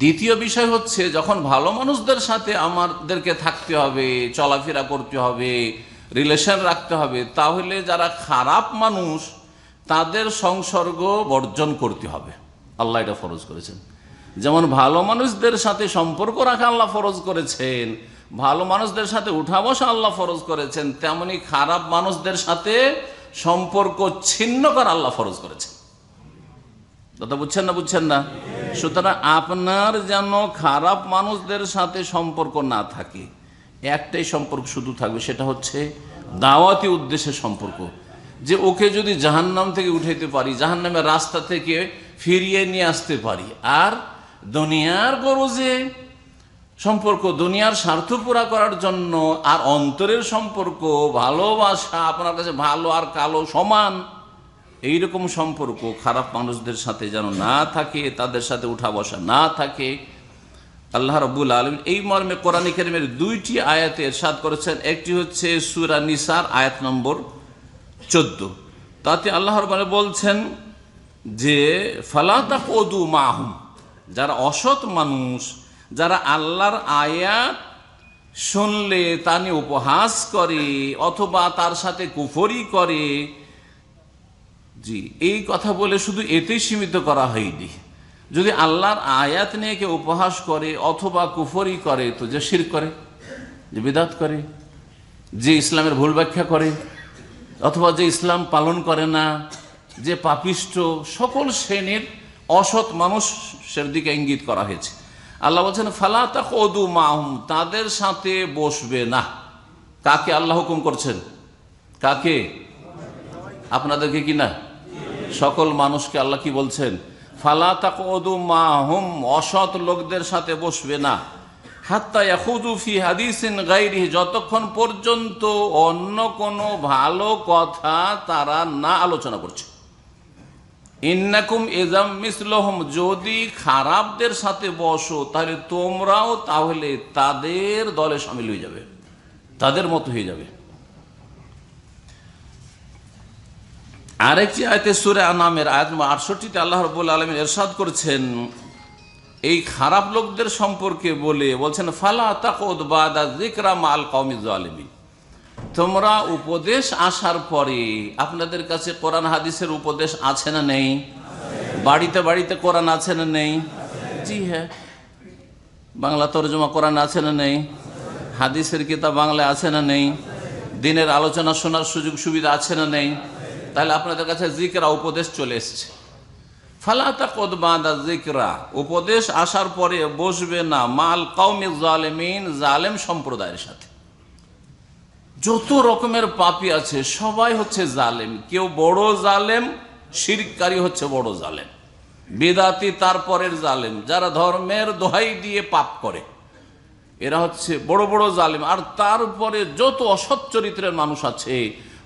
দ্বিতীয় বিষয় হচ্ছে যখন ভালো মানুষদের সাথে আমাদেরকে থাকতে হবে চলাফেরা করতে হবে রিলেশন রাখতে হবে তাহলে যারা খারাপ মানুষ তাদের সংসর্গ বর্জন করতে হবে আল্লাহ এটা ফরজ করেছেন যেমন ভালো মানুষদের সাথে সম্পর্ক রাখা আল্লাহ ফরজ করেছেন ভালো মানুষদের সাথে উঠা বসা আল্লাহ ফরজ করেছেন তেমনি খারাপ মানুষদের সাথে সম্পর্ক ছিন্ন করা আল্লাহ ফরজ করেছেন দাদা বুঝছেন না বুঝছেন না সুতরাং আপনার যেন খারাপ মানুষদের সাথে সম্পর্ক না থাকে একটাই সম্পর্ক শুধু থাকবে সেটা হচ্ছে দাওয়াতি উদ্দেশ্যে সম্পর্ক যে ওকে যদি জাহান্নাম থেকে উঠাইতে পারি জাহান্নামের রাস্তা থেকে ফিরিয়ে নিয়ে আসতে পারি আর দুনিয়ার গরজে সম্পর্ক দুনিয়ার স্বার্থ পুরা করার জন্য আর অন্তরের সম্পর্ক ভালোবাসা আপনার কাছে ভালো আর কালো সমান এইরকম সম্পর্ক খারাপ মানুষদের সাথে যেন না থাকে তাদের সাথে উঠা বসা না থাকে আল্লাহ রবুল আলম এই মর্মে কোরআন কেরিমের দুইটি আয়াতে এরশাদ করেছেন একটি হচ্ছে সুরা নিসার আয়াত নম্বর চোদ্দ তাতে আল্লাহ রবান বলছেন যে ফালাতা কদু মাহুম যারা অসৎ মানুষ যারা আল্লাহর আয়াত শুনলে তা নিয়ে উপহাস করে অথবা তার সাথে কুফরি করে জি এই কথা বলে শুধু এতেই সীমিত করা হয়নি যদি আল্লাহর আয়াত নিয়ে কেউ উপহাস করে অথবা কুফরি করে তো যে শির করে যে বিদাত করে যে ইসলামের ভুল ব্যাখ্যা করে অথবা যে ইসলাম পালন করে না যে পাপিষ্ট সকল শ্রেণীর অসৎ মানুষের দিকে ইঙ্গিত করা হয়েছে আল্লাহ বলছেন ফালা কদু মাহুম তাদের সাথে বসবে না কাকে আল্লাহ হুকুম করছেন কাকে আপনাদেরকে কি না সকল মানুষকে আল্লাহ কি বলছেন ফালা তাকদু মাহুম অসৎ লোকদের সাথে বসবে না হাত্তা ইয়াহুদুফি হাদিসিন গাইরি যতক্ষণ পর্যন্ত অন্য কোন ভালো কথা তারা না আলোচনা করছে ইন্নাকুম এজাম মিসলহম যদি খারাপদের সাথে বসো তাহলে তোমরাও তাহলে তাদের দলে সামিল হয়ে যাবে তাদের মতো হয়ে যাবে আরেকটি আয়তে সুরে আনামের আয়াত আটষট্টিতে আল্লাহ রব আলম এরশাদ করছেন এই খারাপ লোকদের সম্পর্কে বলে বলছেন ফালা তাকদ বাদা জিকরা মাল কৌমিজ আলমী তোমরা উপদেশ আসার পরে আপনাদের কাছে কোরআন হাদিসের উপদেশ আছে না নেই বাড়িতে বাড়িতে কোরআন আছে না নেই জি হ্যাঁ বাংলা তর্জমা কোরআন আছে না নেই হাদিসের কিতাব বাংলা আছে না নেই দিনের আলোচনা শোনার সুযোগ সুবিধা আছে না নেই তাহলে আপনাদের কাছে জিকরা উপদেশ চলে এসছে ফালাতা কদবাদা জিকরা উপদেশ আসার পরে বসবে না মাল কৌমি জালেমিন জালেম সম্প্রদায়ের সাথে যত রকমের পাপি আছে সবাই হচ্ছে জালেম কেউ বড় জালেম শিরকারী হচ্ছে বড় জালেম বেদাতি তারপরের জালেম যারা ধর্মের দোহাই দিয়ে পাপ করে এরা হচ্ছে বড় বড় জালেম আর তারপরে যত অসৎ চরিত্রের মানুষ আছে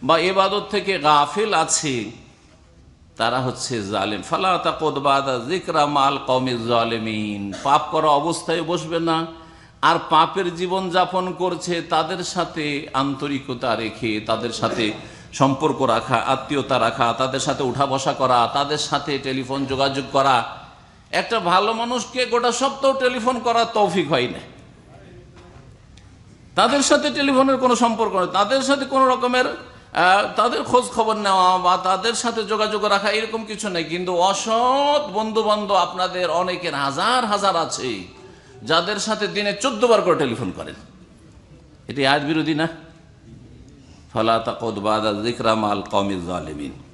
বা এবাদত থেকে গাফিল আছে তারা হচ্ছে জালেম ফালা কমে জালেমিন পাপ করা অবস্থায় বসবে না আর পাপের জীবন যাপন করছে তাদের সাথে আন্তরিকতা রেখে তাদের সাথে সম্পর্ক রাখা আত্মীয়তা রাখা তাদের সাথে উঠা বসা করা তাদের সাথে টেলিফোন যোগাযোগ করা একটা ভালো মানুষকে গোটা সপ্তাহ টেলিফোন করা তৌফিক হয় না তাদের সাথে টেলিফোনের কোনো সম্পর্ক নেই তাদের সাথে কোনো রকমের তাদের খোঁজ খবর নেওয়া বা তাদের সাথে যোগাযোগ রাখা এরকম কিছু নেই কিন্তু অসৎ বন্ধুবান্ধব আপনাদের অনেকের হাজার হাজার আছে যাদের সাথে দিনে চোদ্দ বার করে টেলিফোন করেন এটি আজ বিরোধী না ফলা তাকদ বাদা জিকরাম আল কমিজ আলমিন